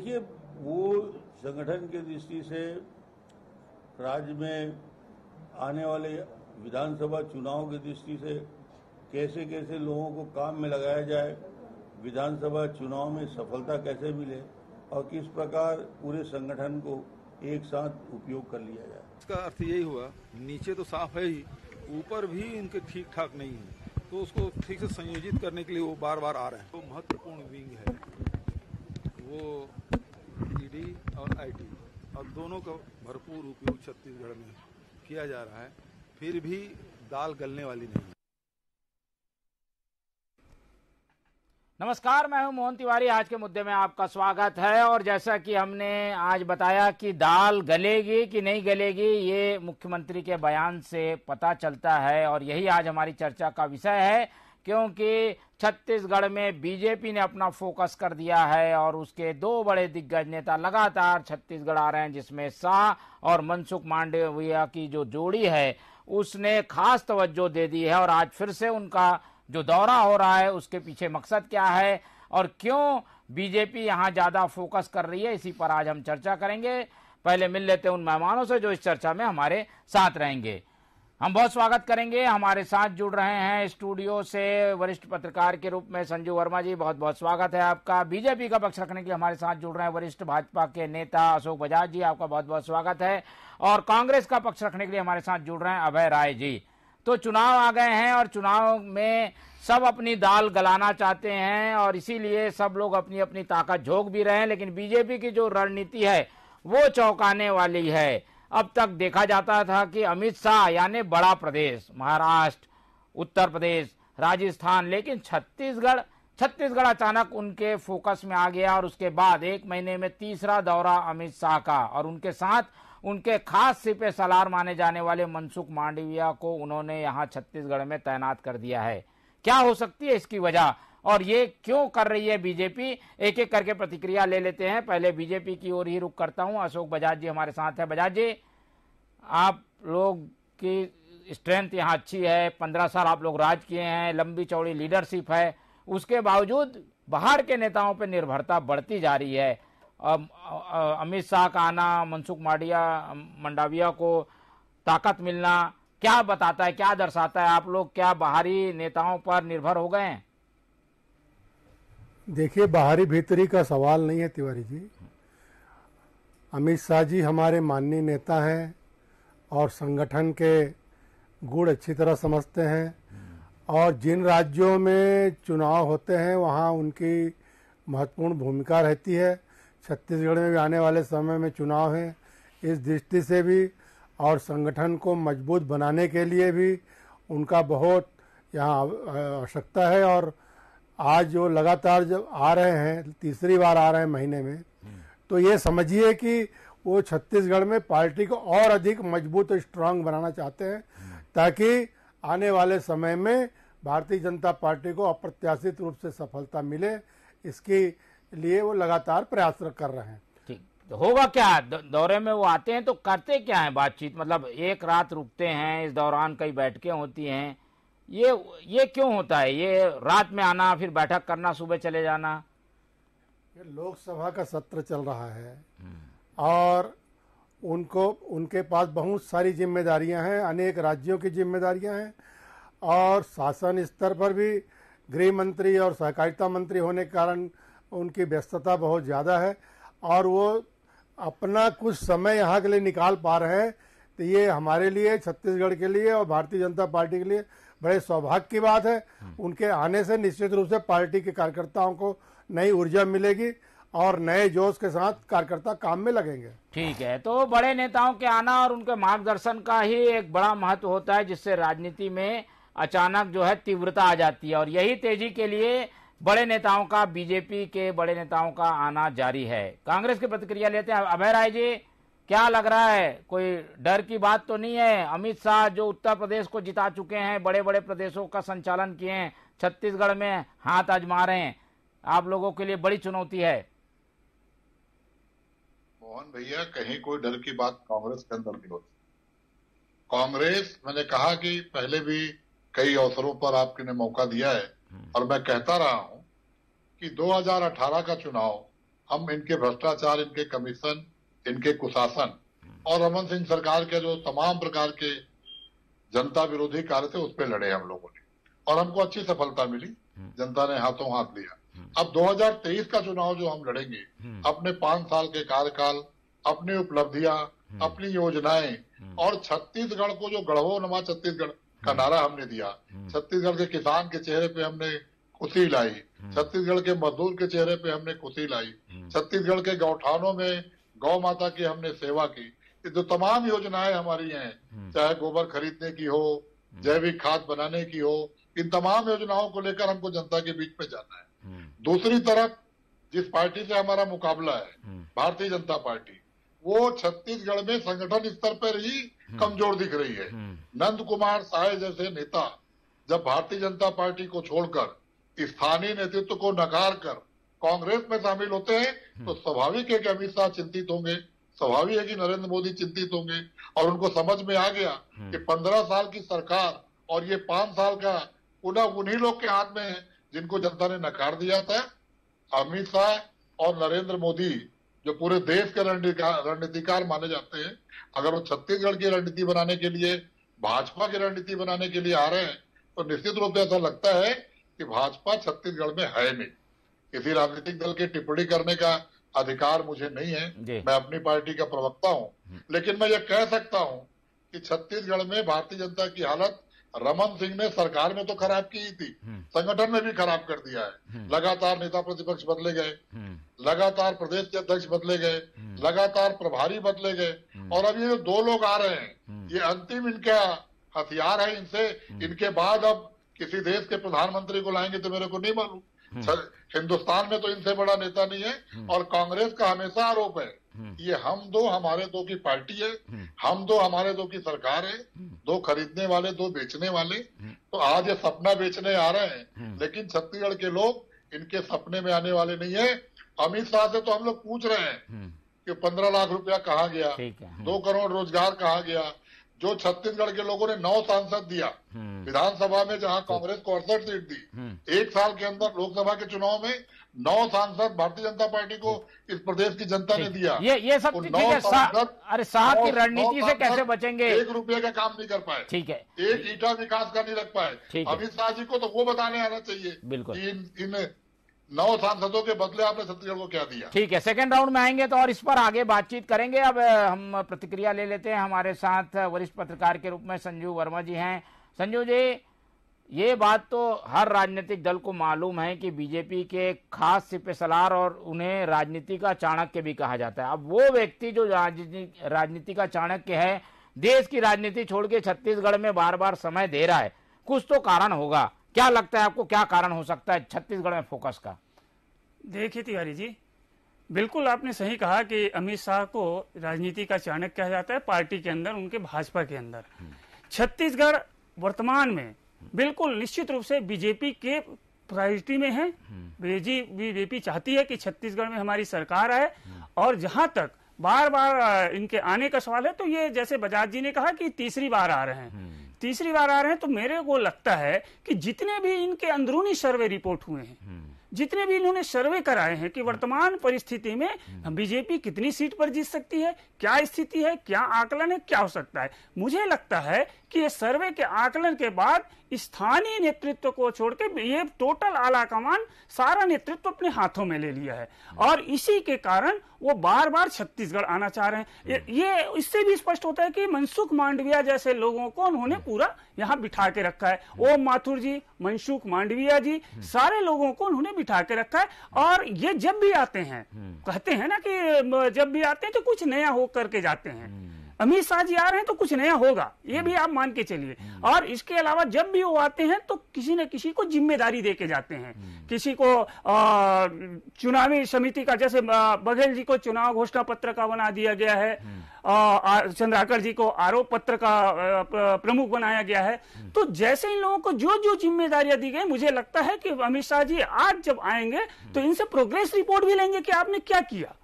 देखिए वो संगठन के दृष्टि से राज्य में आने वाले विधानसभा चुनाव की दृष्टि से कैसे कैसे लोगों को काम में लगाया जाए विधानसभा चुनाव में सफलता कैसे मिले और किस प्रकार पूरे संगठन को एक साथ उपयोग कर लिया जाए इसका अर्थ यही हुआ नीचे तो साफ है ही ऊपर भी इनके ठीक ठाक नहीं है तो उसको ठीक से संयोजित करने के लिए वो बार बार आ रहे हैं तो महत्वपूर्ण विंग है वो ईडी e और आईटी और दोनों का भरपूर उपयोग छत्तीसगढ़ में किया जा रहा है फिर भी दाल गलने वाली नहीं नमस्कार मैं हूं मोहन तिवारी आज के मुद्दे में आपका स्वागत है और जैसा कि हमने आज बताया कि दाल गलेगी कि नहीं गलेगी ये मुख्यमंत्री के बयान से पता चलता है और यही आज हमारी चर्चा का विषय है क्योंकि छत्तीसगढ़ में बीजेपी ने अपना फोकस कर दिया है और उसके दो बड़े दिग्गज नेता लगातार छत्तीसगढ़ आ रहे हैं जिसमें शाह और मनसुख मांडविया की जो जोड़ी है उसने खास तवज्जो दे दी है और आज फिर से उनका जो दौरा हो रहा है उसके पीछे मकसद क्या है और क्यों बीजेपी यहाँ ज़्यादा फोकस कर रही है इसी पर आज हम चर्चा करेंगे पहले मिल लेते हैं उन मेहमानों से जो इस चर्चा में हमारे साथ रहेंगे हम बहुत स्वागत करेंगे हमारे साथ जुड़ रहे हैं स्टूडियो से वरिष्ठ पत्रकार के रूप में संजू वर्मा जी बहुत बहुत स्वागत है आपका बीजेपी का पक्ष रखने के लिए हमारे साथ जुड़ रहे हैं वरिष्ठ भाजपा के नेता अशोक बजाज जी आपका बहुत बहुत स्वागत है और कांग्रेस का पक्ष रखने के लिए हमारे साथ जुड़ रहे हैं अभय राय जी तो चुनाव आ गए हैं और चुनाव में सब अपनी दाल गलाना चाहते हैं और इसीलिए सब लोग अपनी अपनी ताकत झोंक भी रहे हैं लेकिन बीजेपी की जो रणनीति है वो चौंकाने वाली है अब तक देखा जाता था कि अमित शाह यानी बड़ा प्रदेश महाराष्ट्र उत्तर प्रदेश राजस्थान लेकिन छत्तीसगढ़ छत्तीसगढ़ अचानक उनके फोकस में आ गया और उसके बाद एक महीने में तीसरा दौरा अमित शाह का और उनके साथ उनके खास सिपे सलार माने जाने वाले मनसुख मांडविया को उन्होंने यहाँ छत्तीसगढ़ में तैनात कर दिया है क्या हो सकती है इसकी वजह और ये क्यों कर रही है बीजेपी एक एक करके प्रतिक्रिया ले लेते हैं पहले बीजेपी की ओर ही रुख करता हूं अशोक बजाज जी हमारे साथ है बजाज जी आप लोग की स्ट्रेंथ यहाँ अच्छी है पंद्रह साल आप लोग राज किए हैं लंबी चौड़ी लीडरशिप है उसके बावजूद बाहर के नेताओं पर निर्भरता बढ़ती जा रही है अमित शाह का आना मनसुख माडिया मंडाविया को ताकत मिलना क्या बताता है क्या दर्शाता है आप लोग क्या बाहरी नेताओं पर निर्भर हो गए हैं देखिए बाहरी भीतरी का सवाल नहीं है तिवारी जी अमित शाह जी हमारे माननीय नेता हैं और संगठन के गुड़ अच्छी तरह समझते हैं और जिन राज्यों में चुनाव होते हैं वहाँ उनकी महत्वपूर्ण भूमिका रहती है छत्तीसगढ़ में भी आने वाले समय में चुनाव हैं इस दृष्टि से भी और संगठन को मजबूत बनाने के लिए भी उनका बहुत यहाँ आवश्यकता है और आज जो लगातार जब आ रहे हैं तीसरी बार आ रहे हैं महीने में तो ये समझिए कि वो छत्तीसगढ़ में पार्टी को और अधिक मजबूत और स्ट्रांग बनाना चाहते हैं ताकि आने वाले समय में भारतीय जनता पार्टी को अप्रत्याशित रूप से सफलता मिले इसके लिए वो लगातार प्रयास कर रहे हैं ठीक तो होगा क्या दौरे में वो आते हैं तो करते क्या है बातचीत मतलब एक रात रुकते हैं इस दौरान कई बैठकें होती हैं ये ये क्यों होता है ये रात में आना फिर बैठक करना सुबह चले जाना ये लोकसभा का सत्र चल रहा है हम्म। और उनको उनके पास बहुत सारी जिम्मेदारियां हैं अनेक राज्यों की जिम्मेदारियां हैं और शासन स्तर पर भी गृह मंत्री और सहकारिता मंत्री होने के कारण उनकी व्यस्तता बहुत ज़्यादा है और वो अपना कुछ समय यहाँ के लिए निकाल पा रहे हैं तो ये हमारे लिए छत्तीसगढ़ के लिए और भारतीय जनता पार्टी के लिए बड़े सौभाग्य की बात है उनके आने से निश्चित रूप से पार्टी के कार्यकर्ताओं को नई ऊर्जा मिलेगी और नए जोश के साथ कार्यकर्ता काम में लगेंगे ठीक है तो बड़े नेताओं के आना और उनके मार्गदर्शन का ही एक बड़ा महत्व होता है जिससे राजनीति में अचानक जो है तीव्रता आ जाती है और यही तेजी के लिए बड़े नेताओं का बीजेपी के बड़े नेताओं का आना जारी है कांग्रेस की प्रतिक्रिया लेते हैं अभय राय जी क्या लग रहा है कोई डर की बात तो नहीं है अमित शाह जो उत्तर प्रदेश को जिता चुके हैं बड़े बड़े प्रदेशों का संचालन किए हैं छत्तीसगढ़ में हाथ आजमा रहे हैं आप लोगों के लिए बड़ी चुनौती है मोहन भैया कहीं कोई डर की बात कांग्रेस के अंदर नहीं होती कांग्रेस मैंने कहा कि पहले भी कई अवसरों पर आपने मौका दिया है हम्म। और मैं कहता रहा हूं कि 2018 का चुनाव हम इनके भ्रष्टाचार इनके कमीशन इनके कुशासन और रमन सिंह सरकार के जो तमाम प्रकार के जनता विरोधी कार्य थे उस पर लड़े हम लोगों ने और हमको अच्छी सफलता मिली जनता ने हाथों हाथ लिया अब 2023 का चुनाव जो हम लड़ेंगे अपने पांच साल के कार्यकाल अपनी उपलब्धियां अपनी योजनाएं और छत्तीसगढ़ को जो गढ़ो नमा छत्तीसगढ़ का नारा हमने दिया छत्तीसगढ़ के किसान के चेहरे पे हमने खुशी लाई छत्तीसगढ़ के मजदूर के चेहरे पे हमने खुशी लाई छत्तीसगढ़ के गौठानों में गौ माता की हमने सेवा की ये जो तमाम योजनाएं हमारी हैं हम्म। चाहे गोबर खरीदने की हो हम्म। जैविक खाद बनाने की हो इन तमाम योजनाओं को लेकर हमको जनता के बीच में जाना है हम्म। दूसरी तरफ जिस पार्टी से हमारा मुकाबला है भारतीय जनता पार्टी वो छत्तीसगढ़ में संगठन स्तर पर ही कमजोर दिख रही है नंद कुमार साय जैसे नेता जब भारतीय जनता पार्टी को छोड़कर स्थानीय नेतृत्व को नकार कर कांग्रेस में शामिल होते हैं हम्म। तो स्वाभाविक है कि अमित शाह चिंतित होंगे स्वाभाविक है कि नरेंद्र मोदी चिंतित होंगे और उनको समझ में आ गया हम्म। कि पंद्रह साल की सरकार और ये पांच साल का पुनः उन्हीं लोग के हाथ में है जिनको जनता ने नकार दिया था अमित शाह और नरेंद्र मोदी जो पूरे देश के रणनीतिकार माने जाते हैं अगर वो छत्तीसगढ़ की रणनीति बनाने के लिए भाजपा की रणनीति बनाने के लिए आ रहे हैं तो निश्चित रूप से ऐसा लगता है कि भाजपा छत्तीसगढ़ में है नहीं किसी राजनीतिक दल की टिप्पणी करने का अधिकार मुझे नहीं है मैं अपनी पार्टी का प्रवक्ता हूं हम्म। लेकिन मैं यह कह सकता हूँ कि छत्तीसगढ़ में भारतीय जनता की हालत रमन सिंह ने सरकार में तो खराब की थी हम्म। संगठन में भी खराब कर दिया है हम्म। लगातार नेता प्रतिपक्ष बदले गए लगातार प्रदेश के अध्यक्ष बदले गए लगातार प्रभारी बदले गए और अब ये जो दो लोग आ रहे हैं ये अंतिम इनका हथियार है इनसे इनके बाद अब किसी देश के प्रधानमंत्री को लाएंगे तो मेरे को नहीं मालूम हम्म। हिंदुस्तान में तो इनसे बड़ा नेता नहीं है हम्म। और कांग्रेस का हमेशा आरोप है हम्म। ये हम दो हमारे दो की पार्टी है हम दो हमारे दो की सरकार है दो खरीदने वाले दो बेचने वाले तो आज ये सपना बेचने आ रहे हैं लेकिन छत्तीसगढ़ के लोग इनके सपने में आने वाले नहीं है अमित शाह से तो हम लोग पूछ रहे हैं कि पंद्रह लाख रुपया कहाँ गया दो करोड़ रोजगार कहाँ गया जो छत्तीसगढ़ के लोगों ने नौ सांसद दिया हम्म। विधानसभा में जहां तो- कांग्रेस को अड़सठ सीट दी हम्म। एक साल के अंदर लोकसभा के चुनाव में नौ सांसद भारतीय जनता पार्टी को हम्म। इस प्रदेश की जनता ने दिया ये ये सब तो नौ सांसद अरे साहब की रणनीति से कैसे बचेंगे एक रुपये का काम नहीं कर पाए ठीक है एक ईटा विकास का नहीं रख पाए अमित शाह जी को तो वो बताने आना चाहिए बिल्कुल इन नौ सांसदों के बदले आपने छत्तीसगढ़ को क्या दिया ठीक है सेकंड राउंड में आएंगे तो और इस पर आगे बातचीत करेंगे अब हम प्रतिक्रिया ले लेते हैं हमारे साथ वरिष्ठ पत्रकार के रूप में संजीव वर्मा जी हैं संजीव जी ये बात तो हर राजनीतिक दल को मालूम है कि बीजेपी के खास सिपे सलार और उन्हें राजनीति का चाणक्य भी कहा जाता है अब वो व्यक्ति जो राजनीति का चाणक्य है देश की राजनीति छोड़ के छत्तीसगढ़ में बार बार समय दे रहा है कुछ तो कारण होगा क्या लगता है आपको क्या कारण हो सकता है छत्तीसगढ़ में फोकस का देखिए तिवारी जी बिल्कुल आपने सही कहा कि अमित शाह को राजनीति का चाणक कहा जाता है पार्टी के अंदर उनके भाजपा के अंदर छत्तीसगढ़ वर्तमान में बिल्कुल निश्चित रूप से बीजेपी के प्रायोरिटी में है बीजेपी चाहती है कि छत्तीसगढ़ में हमारी सरकार आए और जहां तक बार बार इनके आने का सवाल है तो ये जैसे बजाज जी ने कहा कि तीसरी बार आ रहे हैं तीसरी बार आ रहे हैं तो मेरे को लगता है कि जितने भी इनके अंदरूनी सर्वे रिपोर्ट हुए हैं हम्म। जितने भी इन्होंने सर्वे कराए हैं कि वर्तमान हम्म। परिस्थिति में हम्म। बीजेपी कितनी सीट पर जीत सकती है क्या स्थिति है क्या आकलन है क्या हो सकता है मुझे लगता है कि सर्वे के आकलन के बाद स्थानीय नेतृत्व को छोड़ के ये टोटल आला कमान सारा नेतृत्व अपने हाथों में ले लिया है और इसी के कारण वो बार बार छत्तीसगढ़ आना चाह रहे हैं ये इससे भी स्पष्ट होता है कि मनसुख मांडविया जैसे लोगों को उन्होंने पूरा यहाँ बिठा के रखा है ओम माथुर जी मनसुख मांडविया जी सारे लोगों को उन्होंने बिठा के रखा है और ये जब भी आते हैं कहते हैं ना कि जब भी आते हैं तो कुछ नया होकर के जाते हैं अमित शाह जी आ रहे हैं तो कुछ नया होगा ये भी आप मान के चलिए और इसके अलावा जब भी वो आते हैं तो किसी न किसी को जिम्मेदारी दे के जाते हैं किसी को आ, चुनावी समिति का जैसे बघेल जी को चुनाव घोषणा पत्र का बना दिया गया है चंद्राकर जी को आरोप पत्र का प्रमुख बनाया गया है तो जैसे इन लोगों को जो जो जिम्मेदारियां दी गई मुझे लगता है कि अमित शाह जी आज जब आएंगे तो इनसे प्रोग्रेस रिपोर्ट भी लेंगे कि आपने क्या किया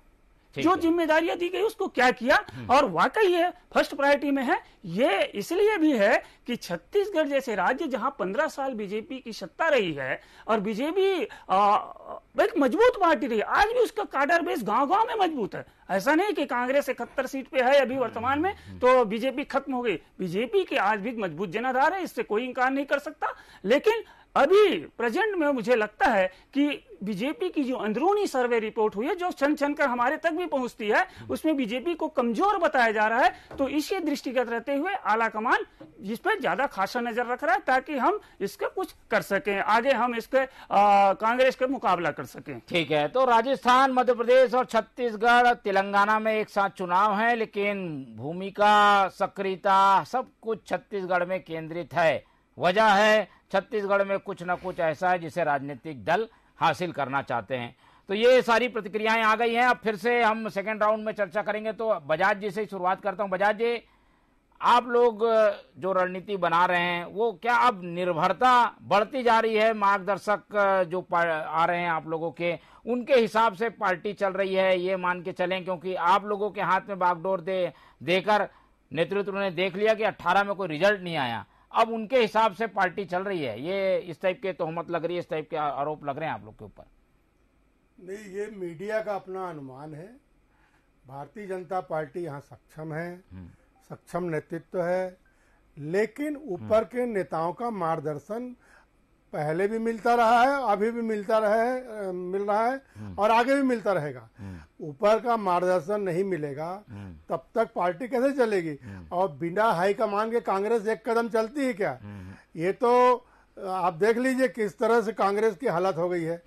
जो जिम्मेदारियां दी गई उसको क्या किया हम्म। और वाकई ये फर्स्ट प्रायोरिटी में है ये इसलिए भी है कि छत्तीसगढ़ जैसे राज्य जहां पंद्रह साल बीजेपी की सत्ता रही है और बीजेपी एक मजबूत पार्टी रही आज भी उसका काडर बेस गांव गांव में मजबूत है ऐसा नहीं कि कांग्रेस इकहत्तर सीट पे है अभी वर्तमान में हम्म। तो बीजेपी खत्म हो गई बीजेपी के आज भी मजबूत जनाधार है इससे कोई इंकार नहीं कर सकता लेकिन अभी प्रेजेंट में मुझे लगता है कि बीजेपी की जो अंदरूनी सर्वे रिपोर्ट हुई है जो छन छन कर हमारे तक भी पहुंचती है उसमें बीजेपी को कमजोर बताया जा रहा है तो इसी दृष्टिगत रहते हुए आला कमान इस पर ज्यादा खासा नजर रख रहा है ताकि हम इसके कुछ कर सकें आगे हम इसके कांग्रेस के मुकाबला कर सकें ठीक है तो राजस्थान मध्य प्रदेश और छत्तीसगढ़ तेलंगाना में एक साथ चुनाव है लेकिन भूमिका सक्रियता सब कुछ छत्तीसगढ़ में केंद्रित है वजह है छत्तीसगढ़ में कुछ ना कुछ ऐसा है जिसे राजनीतिक दल हासिल करना चाहते हैं तो ये सारी प्रतिक्रियाएं आ गई हैं अब फिर से हम सेकेंड राउंड में चर्चा करेंगे तो बजाज जी से ही शुरुआत करता हूं बजाज जी आप लोग जो रणनीति बना रहे हैं वो क्या अब निर्भरता बढ़ती जा रही है मार्गदर्शक जो आ रहे हैं आप लोगों के उनके हिसाब से पार्टी चल रही है ये मान के चलें क्योंकि आप लोगों के हाथ में बागडोर दे देकर नेतृत्व ने देख लिया कि 18 में कोई रिजल्ट नहीं आया अब उनके हिसाब से पार्टी चल रही है ये इस टाइप के तोहमत लग रही है इस टाइप के आरोप लग रहे हैं आप लोग के ऊपर नहीं ये मीडिया का अपना अनुमान है भारतीय जनता पार्टी यहाँ सक्षम है हम्म। सक्षम नेतृत्व है लेकिन ऊपर हम्म। के नेताओं का मार्गदर्शन पहले भी मिलता रहा है अभी भी मिलता रहे मिल रहा है हम्म। और आगे भी मिलता रहेगा हम्म। ऊपर का मार्गदर्शन नहीं मिलेगा हम्म। तब तक पार्टी कैसे चलेगी और बिना हाईकमान के कांग्रेस एक कदम चलती है क्या ये तो आप देख लीजिए किस तरह से कांग्रेस की हालत हो गई है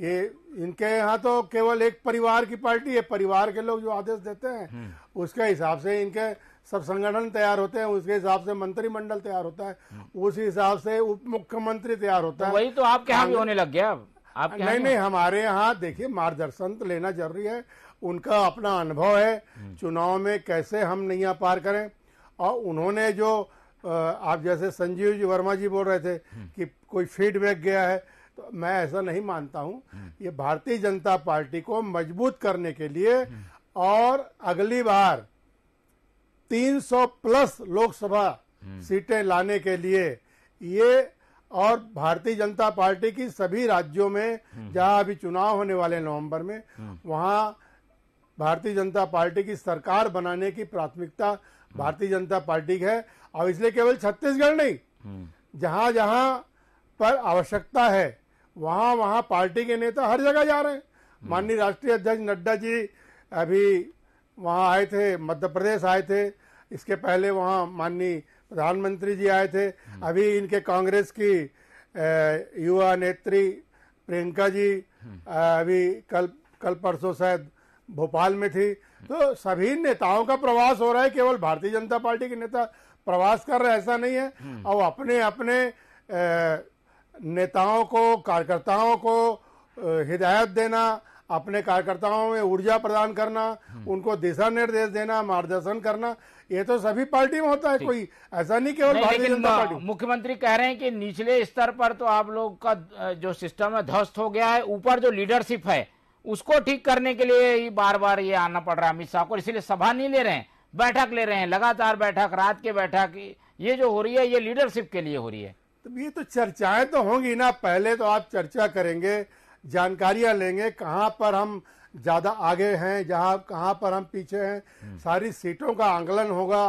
ये इनके यहाँ तो केवल एक परिवार की पार्टी है परिवार के लोग जो आदेश देते हैं उसके हिसाब से इनके सब संगठन तैयार होते हैं उसके हिसाब से मंत्रिमंडल तैयार होता है उसी हिसाब से उप मुख्यमंत्री तैयार होता तो है वही तो आपके यहाँ भी हाँ। होने लग गया आप नहीं नहीं हमारे यहाँ देखिए मार्गदर्शन तो लेना जरूरी है उनका अपना अनुभव है हम्म। चुनाव में कैसे हम नैया पार करें और उन्होंने जो आप जैसे संजीव जी वर्मा जी बोल रहे थे हम्म। कि कोई फीडबैक गया है तो मैं ऐसा नहीं मानता हूं हम्म। ये भारतीय जनता पार्टी को मजबूत करने के लिए और अगली बार 300 प्लस लोकसभा हम्म। सीटें लाने के लिए ये और भारतीय जनता पार्टी की सभी राज्यों में हम्म। जहां अभी चुनाव होने वाले नवंबर में हम्म। वहां भारतीय जनता पार्टी की सरकार बनाने की प्राथमिकता भारतीय जनता पार्टी की है और इसलिए केवल छत्तीसगढ़ नहीं जहां जहां पर आवश्यकता है वहां वहां पार्टी के नेता हर जगह जा रहे हैं माननीय राष्ट्रीय अध्यक्ष नड्डा जी अभी वहां आए थे मध्य प्रदेश आए थे इसके पहले वहाँ माननीय प्रधानमंत्री जी आए थे हम्म। अभी इनके कांग्रेस की युवा नेत्री प्रियंका जी हम्म। अभी कल कल परसों शायद भोपाल में थी हम्म। तो सभी नेताओं का प्रवास हो रहा है केवल भारतीय जनता पार्टी के नेता प्रवास कर रहे ऐसा नहीं है और अपने अपने नेताओं को कार्यकर्ताओं को हिदायत देना अपने कार्यकर्ताओं में ऊर्जा प्रदान करना हम्म। उनको दिशा निर्देश देना मार्गदर्शन करना ये तो सभी पार्टी में होता है कोई ऐसा नहीं केवल भारतीय जनता पार्टी मुख्यमंत्री कह रहे हैं कि निचले स्तर पर तो आप लोग का जो सिस्टम है ध्वस्त हो गया है ऊपर जो लीडरशिप है उसको ठीक करने के लिए ही बार बार ये आना पड़ रहा है अमित शाह को इसलिए सभा नहीं ले रहे हैं बैठक ले रहे हैं लगातार बैठक रात के बैठक ये जो हो रही है ये लीडरशिप के लिए हो रही है तो ये तो चर्चाएं तो होंगी ना पहले तो आप चर्चा करेंगे जानकारियां लेंगे कहाँ पर हम ज़्यादा आगे हैं जहाँ कहाँ पर हम पीछे हैं हम्म। सारी सीटों का आंकलन होगा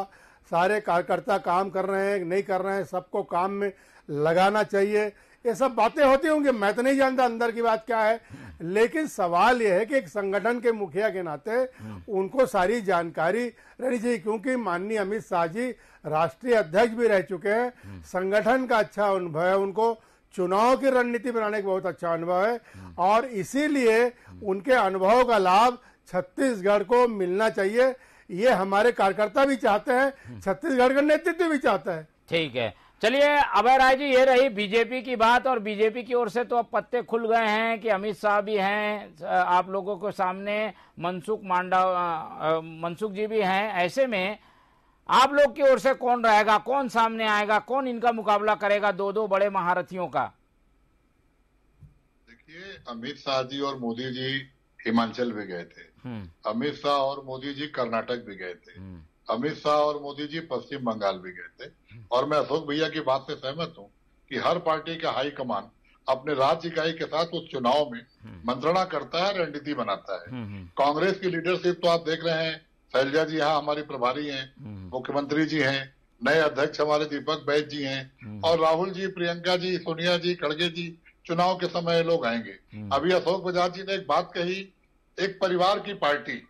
सारे कार्यकर्ता काम कर रहे हैं नहीं कर रहे हैं सबको काम में लगाना चाहिए ये सब बातें होती होंगी मैं तो नहीं जानता अंदर की बात क्या है लेकिन सवाल यह है कि एक संगठन के मुखिया के नाते हम्म। उनको सारी जानकारी रहनी चाहिए क्योंकि माननीय अमित शाह जी राष्ट्रीय अध्यक्ष भी रह चुके हैं हम्म। संगठन का अच्छा अनुभव है उनको चुनाव की रणनीति बनाने का बहुत अच्छा अनुभव है और इसीलिए उनके अनुभव का लाभ छत्तीसगढ़ को मिलना चाहिए ये हमारे कार्यकर्ता भी चाहते हैं छत्तीसगढ़ का नेतृत्व भी चाहता है ठीक है चलिए अभय राय जी ये रही बीजेपी की बात और बीजेपी की ओर से तो अब पत्ते खुल गए हैं कि अमित शाह भी हैं आप लोगों के सामने मनसुख मांडा मनसुख जी भी हैं ऐसे में आप लोग की ओर से कौन रहेगा कौन सामने आएगा कौन इनका मुकाबला करेगा दो दो बड़े महारथियों का देखिए अमित शाह जी और मोदी जी हिमाचल भी गए थे हम्म। अमित शाह और मोदी जी कर्नाटक भी गए थे हम्म। अमित शाह और मोदी जी पश्चिम बंगाल भी गए थे और मैं अशोक भैया की बात से सहमत हूँ कि हर पार्टी का हाईकमान अपने राज्य इकाई के साथ उस चुनाव में हम्म। मंत्रणा करता है रणनीति बनाता है कांग्रेस की लीडरशिप तो आप देख रहे हैं शैलजा जी यहाँ हमारे प्रभारी हैं हम्म। मुख्यमंत्री जी हैं नए अध्यक्ष हमारे दीपक बैद जी हैं हम्म। और राहुल जी प्रियंका जी सोनिया जी खड़गे जी चुनाव के समय लोग आएंगे हम्म। अभी अशोक बजाज जी ने एक बात कही एक परिवार की पार्टी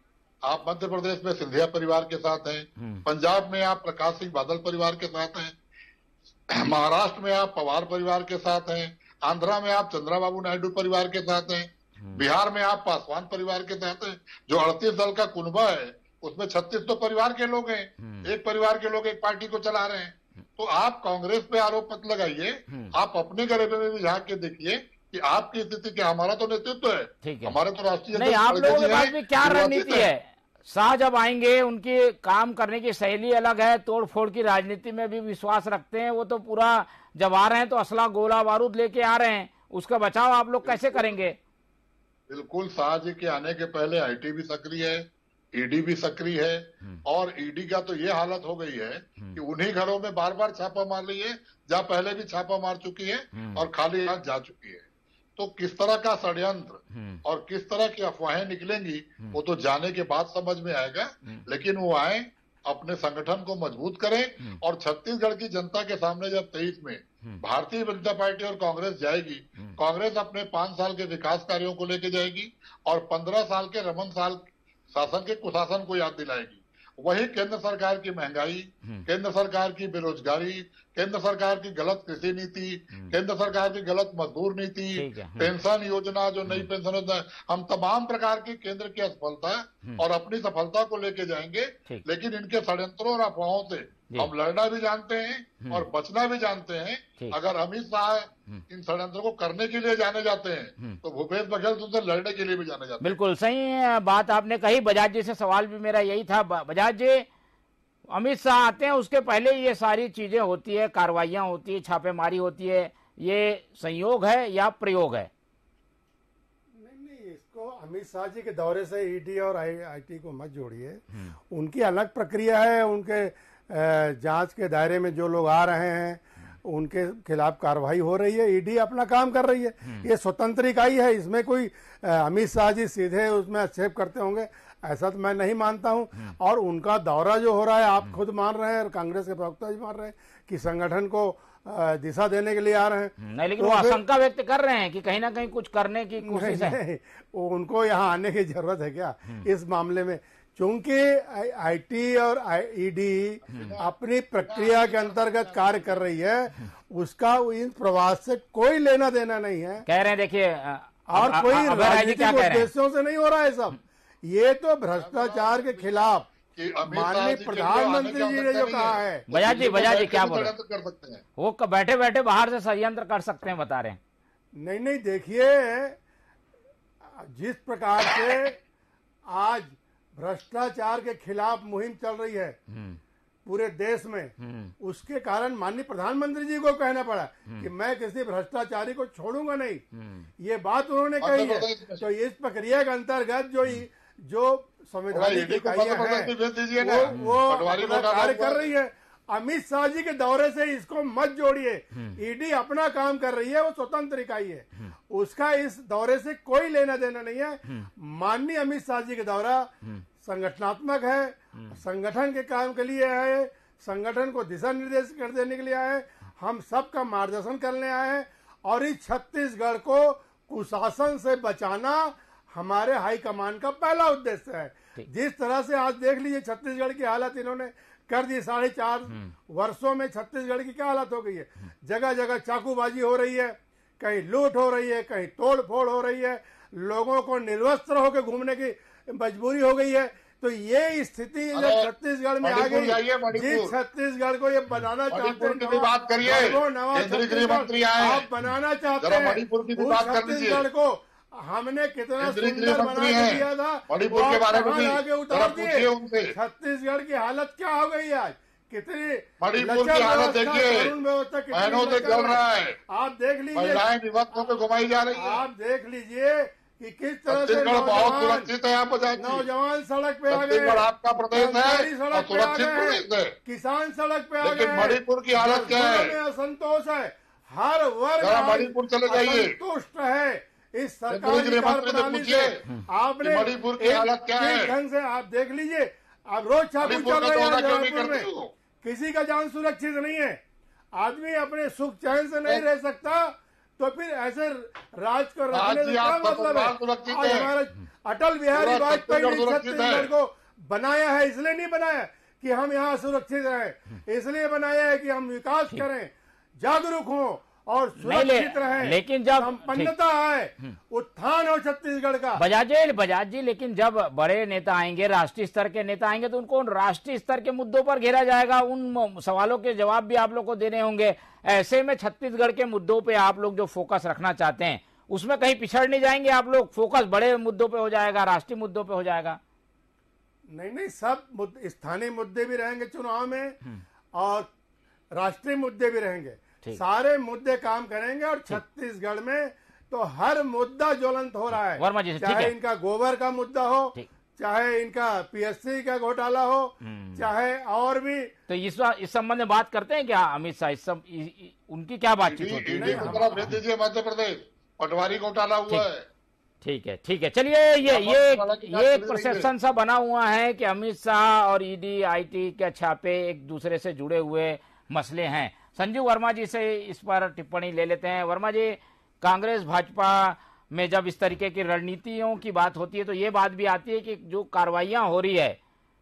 आप मध्य प्रदेश में सिंधिया परिवार के साथ हैं पंजाब में आप प्रकाश सिंह बादल परिवार के साथ हैं महाराष्ट्र में आप पवार परिवार के साथ हैं आंध्रा में आप चंद्राबाबू नायडू परिवार के साथ हैं बिहार में आप पासवान परिवार के साथ हैं जो अड़तीस दल का कुनबा है उसमें छत्तीस तो परिवार के लोग हैं हम्म। एक परिवार के लोग एक पार्टी को चला रहे हैं तो आप कांग्रेस पे आरोप मत लगाइए हम्म। आप अपने गरेबे में भी झाक के देखिए कि आपकी स्थिति क्या हमारा तो नेतृत्व है ठीक है हमारा तो राष्ट्रीय नहीं आप लोगों के पास क्या रणनीति है शाह जब आएंगे उनकी काम करने की शैली अलग है तोड़ फोड़ की राजनीति में भी विश्वास रखते हैं वो तो पूरा जब आ रहे हैं तो असला गोला बारूद लेके आ रहे हैं उसका बचाव आप लोग कैसे करेंगे बिल्कुल शाह जी के आने के पहले आईटी भी सक्रिय है ईडी भी सक्रिय है हम्म। और ईडी का तो ये हालत हो गई है हम्म। कि उन्हीं घरों में बार बार छापा मार रही है जहां पहले भी छापा मार चुकी है हम्म। और खाली हाथ जा चुकी है तो किस तरह का षड्यंत्र और किस तरह की अफवाहें निकलेंगी वो तो जाने के बाद समझ में आएगा लेकिन वो आए अपने संगठन को मजबूत करें और छत्तीसगढ़ की जनता के सामने जब तेईस में भारतीय जनता पार्टी और कांग्रेस जाएगी कांग्रेस अपने पांच साल के विकास कार्यों को लेके जाएगी और पंद्रह साल के रमन साल शासन के कुशासन को याद दिलाएगी वही केंद्र सरकार की महंगाई हम्म। केंद्र सरकार की बेरोजगारी केंद्र सरकार की गलत कृषि नीति हम्म। केंद्र सरकार की गलत मजदूर नीति हम्म। पेंशन योजना जो नई पेंशन योजना हम तमाम प्रकार की केंद्र की असफलता और अपनी सफलता को लेके जाएंगे लेकिन इनके षड्यंत्रों और अफवाहों से हम लड़ना भी जानते हैं और बचना भी जानते हैं अगर अमित शाह इन षडयंत्रों को करने के लिए जाने जाते हैं हम्म। तो भूपेश बघेल तुमसे तो लड़ने के लिए भी जाने जाते बिल्कुल सही बात आपने कही बजाज जी से सवाल भी मेरा यही था बजाज जी अमित शाह आते हैं उसके पहले ये सारी चीजें होती है कार्रवाइया होती है छापेमारी होती है ये संयोग है या प्रयोग है इसको अमित शाह जी के दौरे से ईडी e और आईटी को मत जोड़िए हम्म। उनकी अलग प्रक्रिया है उनके जांच के दायरे में जो लोग आ रहे हैं उनके खिलाफ कार्रवाई हो रही है ईडी e अपना काम कर रही है हम्म। ये स्वतंत्र इकाई है इसमें कोई अमित शाह जी सीधे उसमें अक्षेप करते होंगे ऐसा तो मैं नहीं मानता हूं हम्म। और उनका दौरा जो हो रहा है आप खुद मान रहे हैं और कांग्रेस के प्रवक्ता भी मान रहे हैं कि संगठन को दिशा देने के लिए आ रहे हैं हम्म, नहीं लेकिन तो वो आशंका व्यक्त कर रहे हैं कि कहीं ना कहीं कुछ करने की कोशिश है उनको यहाँ आने की जरूरत है क्या इस मामले में चूंकि आईटी और आईईडी e अपनी प्रक्रिया के अंतर्गत कार्य कर रही है उसका इन प्रवास से कोई लेना देना नहीं है कह रहे हैं देखिए और आ, कोई राजनीतिक उद्देश्यों से नहीं हो रहा है सब ये तो भ्रष्टाचार के खिलाफ माननीय प्रधानमंत्री जी ने जो कहा है बजाज जी बजाज जी क्या बोल रहे तो वो बैठे बैठे बाहर से षडयंत्र कर सकते हैं बता रहे हैं नहीं नहीं देखिए जिस प्रकार से आज भ्रष्टाचार के खिलाफ मुहिम चल रही है हम्म। पूरे देश में हम्म। उसके कारण माननीय प्रधानमंत्री जी को कहना पड़ा हम्म। कि मैं किसी भ्रष्टाचारी को छोड़ूंगा नहीं ये बात उन्होंने तो कही है तो इस प्रक्रिया के अंतर्गत जो जो संविधान वो, वो कार्य कर रही है अमित शाह जी के दौरे से इसको मत जोड़िए ईडी हम्म। e अपना काम कर रही है वो स्वतंत्र इकाई है हम्म। उसका इस दौरे से कोई लेना देना नहीं है हम्म। माननीय अमित शाह जी का दौरा संगठनात्मक है संगठन के काम के लिए है संगठन को दिशा निर्देश कर देने के लिए आए हम सबका मार्गदर्शन करने आए हैं और इस छत्तीसगढ़ को कुशासन से बचाना हमारे हाईकमान का पहला उद्देश्य है जिस तरह से आज देख लीजिए छत्तीसगढ़ की हालत इन्होंने कर दी साढ़े चार हम्म। वर्षो में छत्तीसगढ़ की क्या हालत हो गई है जगह जगह चाकूबाजी हो रही है कहीं लूट हो रही है कहीं तोड़ फोड़ हो रही है लोगों को निर्वस्त्र होकर घूमने की मजबूरी हो गई है तो ये स्थिति जब छत्तीसगढ़ में आ गई जिस छत्तीसगढ़ को ये बनाना चाहते हैं की बात करिए आप बनाना चाहते हैं छत्तीसगढ़ को हमने कितना सुंदर बना दिया था मणिपुर के बारे में आगे उतार दिए छत्तीसगढ़ की हालत क्या हो गई आज कितनी मणिपुर चल रहा है आप देख लीजिए विभक्तों में घुमाई जा रही है आप देख लीजिए कि किस तरह से बहुत सुरक्षित है आप नौजवान सड़क पे आ गए आपका प्रदेश है सुरक्षित प्रदेश है किसान सड़क पे आ गए मणिपुर की हालत क्या है असंतोष है हर वर्ग मणिपुर चले जाइए संतुष्ट है इस तो सरकार प्रणाली से आपने मणिपुर की हालत क्या है ढंग से आप देख लीजिए आप रोज छापू चल रहे हैं में किसी का जान सुरक्षित नहीं है आदमी अपने सुख चैन से नहीं रह सकता तो फिर ऐसे राज को रखने क्या मतलब है आज हमारा अटल बिहारी वाजपेयी ने छत्तीसगढ़ को बनाया है इसलिए नहीं बनाया कि हम यहाँ सुरक्षित रहें इसलिए बनाया है कि हम विकास करें जागरूक हों और सुरक्षित रहे लेकिन जब संपन्नता है हम्म। उत्थान हो छत्तीसगढ़ का बजाज जी बजाज जी लेकिन जब बड़े नेता आएंगे राष्ट्रीय स्तर के नेता आएंगे तो उनको राष्ट्रीय स्तर के मुद्दों पर घेरा जाएगा उन सवालों के जवाब भी आप लोग को देने होंगे ऐसे में छत्तीसगढ़ के मुद्दों पर आप लोग जो फोकस रखना चाहते हैं उसमें कहीं पिछड़ नहीं जाएंगे आप लोग फोकस बड़े मुद्दों पर हो जाएगा राष्ट्रीय मुद्दों पर हो जाएगा नहीं नहीं सब स्थानीय मुद्दे भी रहेंगे चुनाव में हम्म। और राष्ट्रीय मुद्दे भी रहेंगे सारे मुद्दे काम करेंगे और छत्तीसगढ़ में तो हर मुद्दा ज्वलंत हो रहा है वर्मा जी चाहे इनका गोबर का मुद्दा हो चाहे इनका पीएससी का घोटाला हो हम्म। चाहे और भी तो इस इस संबंध में बात करते हैं क्या अमित शाह इस सब उनकी क्या बातचीत होती है मध्य प्रदेश पटवारी घोटाला हुआ है ठीक है ठीक है चलिए ये हाँ, ये ये परसेप्शन सा बना हुआ है कि अमित शाह और ईडी e आईटी के छापे एक दूसरे से जुड़े हुए मसले हैं संजीव वर्मा जी से इस पर टिप्पणी ले लेते हैं वर्मा जी कांग्रेस भाजपा में जब इस तरीके की रणनीतियों की बात होती है तो ये बात भी आती है कि जो कार्रवाइयाँ हो रही है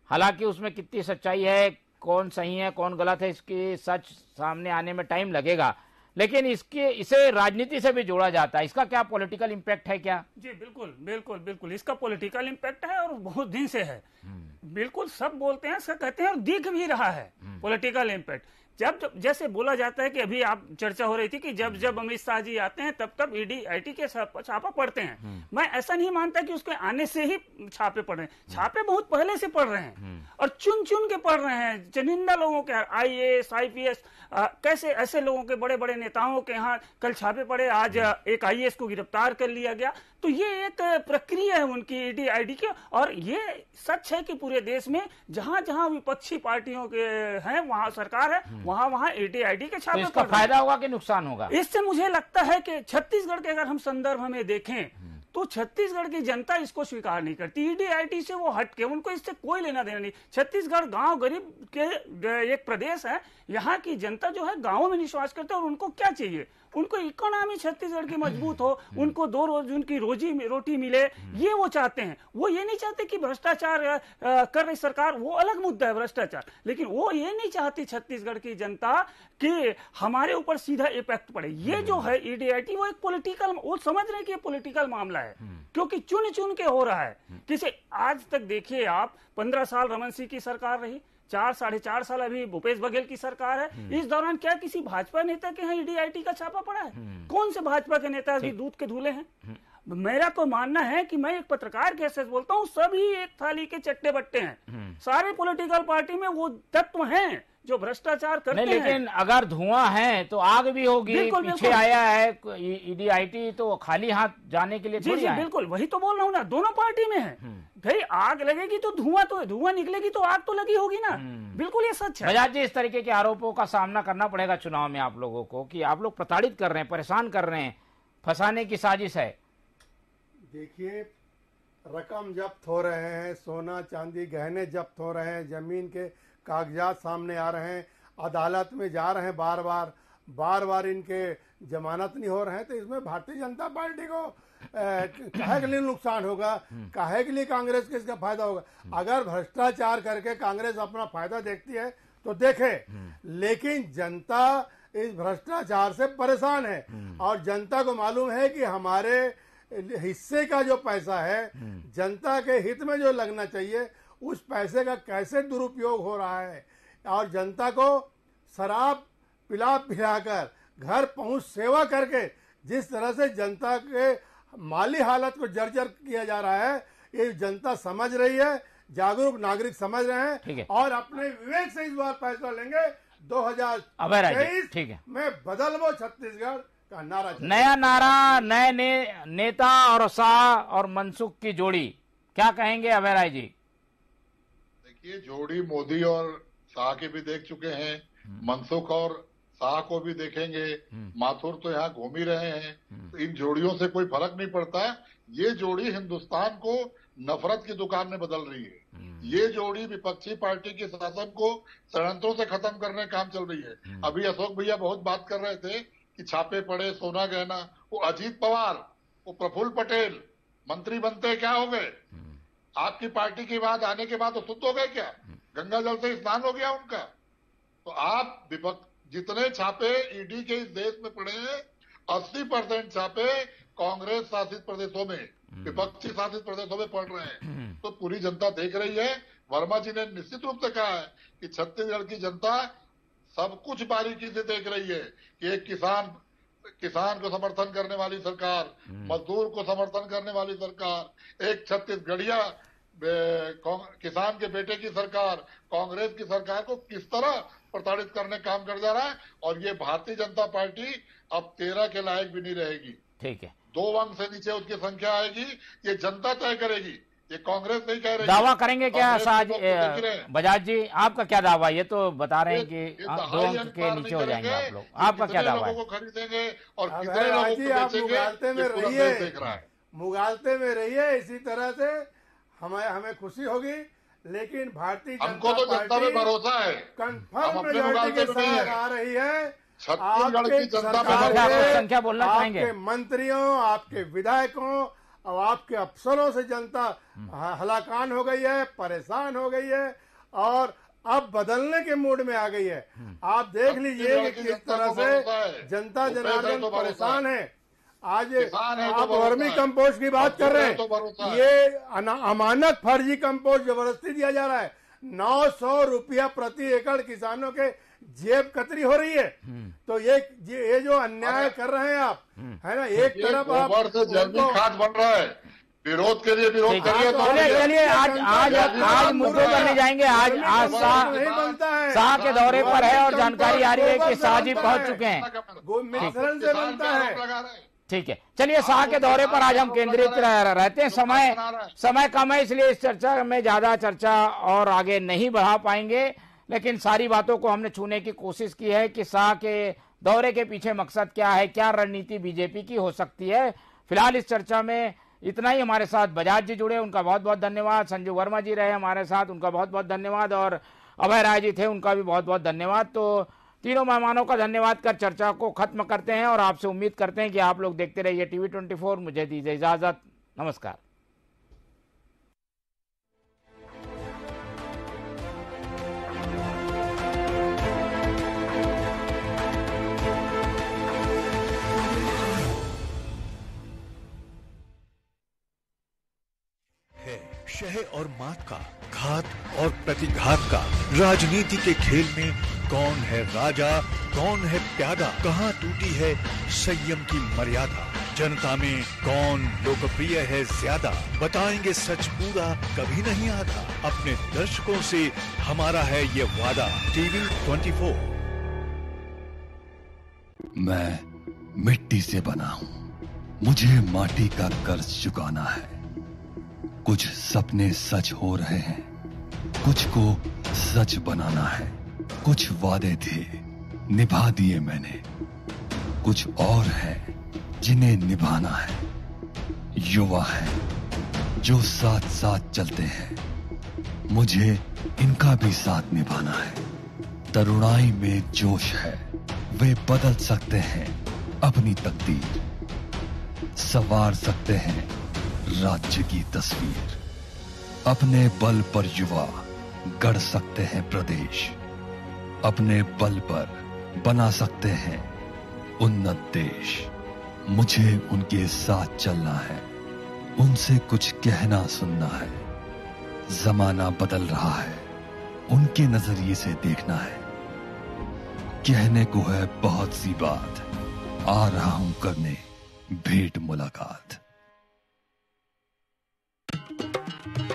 हालांकि उसमें कितनी सच्चाई है कौन सही है कौन गलत है इसकी सच सामने आने में टाइम लगेगा लेकिन इसके इसे राजनीति से भी जोड़ा जाता है इसका क्या पॉलिटिकल इम्पैक्ट है क्या जी बिल्कुल बिल्कुल बिल्कुल इसका पॉलिटिकल इम्पैक्ट है और बहुत दिन से है हम्म। बिल्कुल सब बोलते हैं सब कहते हैं और दिख भी रहा है हम्म। पॉलिटिकल इम्पैक्ट जब जैसे बोला जाता है कि अभी आप चर्चा हो रही थी कि जब जब अमित शाह जी आते हैं तब तब ईडी e आईटी के छापा पड़ते हैं हम्म। मैं ऐसा नहीं मानता कि उसके आने से ही छापे पड़ रहे हैं छापे बहुत पहले से पड़ रहे हैं हम्म। और चुन चुन के पड़ रहे हैं चुनिंदा लोगों के I S I P S कैसे ऐसे लोगों के बड़े बड़े नेताओं के यहाँ कल छापे पड़े आज हम्म। एक आई को गिरफ्तार कर लिया गया तो ये एक प्रक्रिया है उनकी ईडी आईडी की और ये सच है कि पूरे देश में जहां जहां विपक्षी पार्टियों के हैं वहां सरकार है हम्म। वहां वहां ईडी आईडी के तो छापे तो फायदा होगा कि नुकसान होगा इससे मुझे लगता है कि छत्तीसगढ़ के अगर हम संदर्भ में देखें हम्म। तो छत्तीसगढ़ की जनता इसको स्वीकार नहीं करती आई से वो हटके उनको इससे कोई लेना देना नहीं छत्तीसगढ़ गांव गरीब के एक प्रदेश है यहाँ की जनता जो है गाँव में निश्वास करते और उनको क्या चाहिए उनको इकोनॉमी छत्तीसगढ़ की हम्म। मजबूत हो हम्म। उनको दो रोज उनकी रोजी रोटी मिले हम्म। ये वो चाहते हैं वो ये नहीं चाहते कि भ्रष्टाचार कर रही सरकार वो अलग मुद्दा है भ्रष्टाचार लेकिन वो ये नहीं चाहती छत्तीसगढ़ की जनता कि हमारे ऊपर सीधा इफेक्ट पड़े ये जो है ईडीआईटी e वो एक पोलिटिकल वो समझ रहे हैं कि ये मामला है क्योंकि चुन चुन के हो रहा है किसे आज तक देखिए आप पंद्रह साल रमन सिंह की सरकार रही चार साढ़े चार साल अभी भूपेश बघेल की सरकार है हम्म। इस दौरान क्या किसी भाजपा नेता के यहाँ ईडीआईटी e का छापा पड़ा है हम्म। कौन से भाजपा के नेता अभी दूध के धूले हैं हम्म। मेरा तो मानना है कि मैं एक पत्रकार कैसे बोलता हूँ सभी एक थाली के चट्टे बट्टे हैं सारे पॉलिटिकल पार्टी में वो तत्व हैं जो भ्रष्टाचार करते लेकिन हैं लेकिन अगर धुआं है तो आग भी होगी बिल्कुल, पीछे बिल्कुल। आया है ईडीआईटी तो खाली हाथ जाने के लिए जी जी बिल्कुल वही तो बोल रहा हूँ ना दोनों पार्टी में है हम्म। भाई आग लगेगी तो धुआं तो धुआं निकलेगी तो आग तो लगी होगी ना हम्म। बिल्कुल ये सच है बजाज जी इस तरीके के आरोपों का सामना करना पड़ेगा चुनाव में आप लोगों को की आप लोग प्रताड़ित कर रहे हैं परेशान कर रहे हैं फंसाने की साजिश है देखिए रकम जब्त हो रहे हैं सोना चांदी गहने जब्त हो रहे हैं जमीन के कागजात सामने आ रहे हैं अदालत में जा रहे हैं बार बार बार बार इनके जमानत नहीं हो रहे हैं तो इसमें भारतीय जनता पार्टी को काहे के लिए नुकसान होगा काहे के लिए कांग्रेस के इसका फायदा होगा अगर भ्रष्टाचार करके कांग्रेस अपना फायदा देखती है तो देखे लेकिन जनता इस भ्रष्टाचार से परेशान है और जनता को मालूम है कि हमारे हिस्से का जो पैसा है जनता के हित में जो लगना चाहिए उस पैसे का कैसे दुरुपयोग हो रहा है और जनता को शराब पिला पिलाकर घर पहुंच सेवा करके जिस तरह से जनता के माली हालत को जर्जर किया जा रहा है ये जनता समझ रही है जागरूक नागरिक समझ रहे हैं और अपने विवेक से इस बार फैसला लेंगे दो हजार ठीक है में बदल वो छत्तीसगढ़ का नारा नया नारा नए ने, नेता और शाह और मनसुख की जोड़ी क्या कहेंगे अभय राय जी ये जोड़ी मोदी और शाह के भी देख चुके हैं हम्म। मनसुख और शाह को भी देखेंगे हम्म। माथुर तो यहाँ घूम ही रहे हैं हम्म। तो इन जोड़ियों से कोई फर्क नहीं पड़ता ये जोड़ी हिंदुस्तान को नफरत की दुकान में बदल रही है ये जोड़ी विपक्षी पार्टी के शासन को षडयंत्रों से खत्म करने काम चल रही है अभी अशोक भैया बहुत बात कर रहे थे कि छापे पड़े सोना गहना वो अजीत पवार वो प्रफुल्ल पटेल मंत्री बनते क्या हो गए आपकी पार्टी की बात आने के बाद तो शुद्ध तो हो गए क्या गंगा जल से स्नान हो गया उनका तो आप विपक्ष जितने छापे ईडी के इस देश में पड़े हैं अस्सी परसेंट छापे कांग्रेस शासित प्रदेशों में हम्म। विपक्षी शासित प्रदेशों में पड़ रहे हैं हम्म। तो पूरी जनता देख रही है वर्मा जी ने निश्चित रूप से कहा है कि छत्तीसगढ़ की जनता सब कुछ बारीकी से देख रही है कि एक किसान किसान को समर्थन करने वाली सरकार हम्म। मजदूर को समर्थन करने वाली सरकार एक छत्तीसगढ़िया किसान के बेटे की सरकार कांग्रेस की सरकार को किस तरह प्रताड़ित करने काम कर जा रहा है और ये भारतीय जनता पार्टी अब तेरह के लायक भी नहीं रहेगी ठीक है दो वन से नीचे उसकी संख्या आएगी ये जनता तय करेगी ये कांग्रेस नहीं कह रही दावा करेंगे क्या साज तो बजाज जी आपका क्या दावा ये तो बता रहे हैं कि दो तो अंक के नीचे हो जाएंगे आप लोग आपका क्या दावा है खरीदेंगे और कितने लोगों को मुगालते में रहिए इसी तरह से हमें हमें खुशी होगी लेकिन भारतीय हमको तो जनता में भरोसा है कंफर्म मेजोरिटी के तो साथ आ रही है आपके जनता संख्या बोलना चाहेंगे मंत्रियों आपके विधायकों अब आपके अफसरों से जनता हलाकान हो गई है परेशान हो गई है और अब बदलने के मूड में आ गई है आप देख लीजिए कि किस तरह से जनता जनार्दन तो परेशान है आज तो आप वर्मी कंपोस्ट की बात कर रहे हैं तो ये अमानत फर्जी कंपोस्ट जबरदस्ती दिया जा रहा है नौ सौ रुपया प्रति एकड़ किसानों के जेब कतरी हो रही है हम्म। तो ये ये जो अन्याय कर रहे हैं आप हम्म। है ना एक तरफ आप से तो खाद बन रहा है विरोध के लिए विरोध कर रहे तो चलिए आज आज आज मुद्दे पर जाएंगे आज आज शाह शाह के दौरे पर है और जानकारी आ रही है कि शाह जी पहुंच चुके हैं मिश्रण से बनता है ठीक है चलिए शाह के दौरे पर आज हम केंद्रित रहते हैं समय समय कम है इसलिए इस चर्चा में ज्यादा चर्चा और आगे नहीं बढ़ा पाएंगे लेकिन सारी बातों को हमने छूने की कोशिश की है कि शाह के दौरे के पीछे मकसद क्या है क्या रणनीति बीजेपी की हो सकती है फिलहाल इस चर्चा में इतना ही हमारे साथ बजाज जी जुड़े उनका बहुत बहुत धन्यवाद संजू वर्मा जी रहे हमारे साथ उनका बहुत बहुत धन्यवाद और अभय राय जी थे उनका भी बहुत बहुत धन्यवाद तो तीनों मेहमानों का धन्यवाद कर चर्चा को खत्म करते हैं और आपसे उम्मीद करते हैं कि आप लोग देखते रहिए टीवी ट्वेंटी मुझे दीजिए इजाजत नमस्कार शह और मात का घात और प्रतिघात का राजनीति के खेल में कौन है राजा कौन है प्यादा कहाँ टूटी है संयम की मर्यादा जनता में कौन लोकप्रिय है ज्यादा बताएंगे सच पूरा कभी नहीं आता अपने दर्शकों से हमारा है ये वादा टीवी फोर मैं मिट्टी से बना हूँ मुझे माटी का कर्ज चुकाना है कुछ सपने सच हो रहे हैं कुछ को सच बनाना है कुछ वादे थे निभा दिए मैंने कुछ और है जिन्हें निभाना है युवा है जो साथ साथ चलते हैं मुझे इनका भी साथ निभाना है तरुणाई में जोश है वे बदल सकते हैं अपनी तकदीर सवार सकते हैं राज्य की तस्वीर अपने बल पर युवा गढ़ सकते हैं प्रदेश अपने बल पर बना सकते हैं उन्नत देश मुझे उनके साथ चलना है उनसे कुछ कहना सुनना है जमाना बदल रहा है उनके नजरिए से देखना है कहने को है बहुत सी बात आ रहा हूं करने भेंट मुलाकात thank you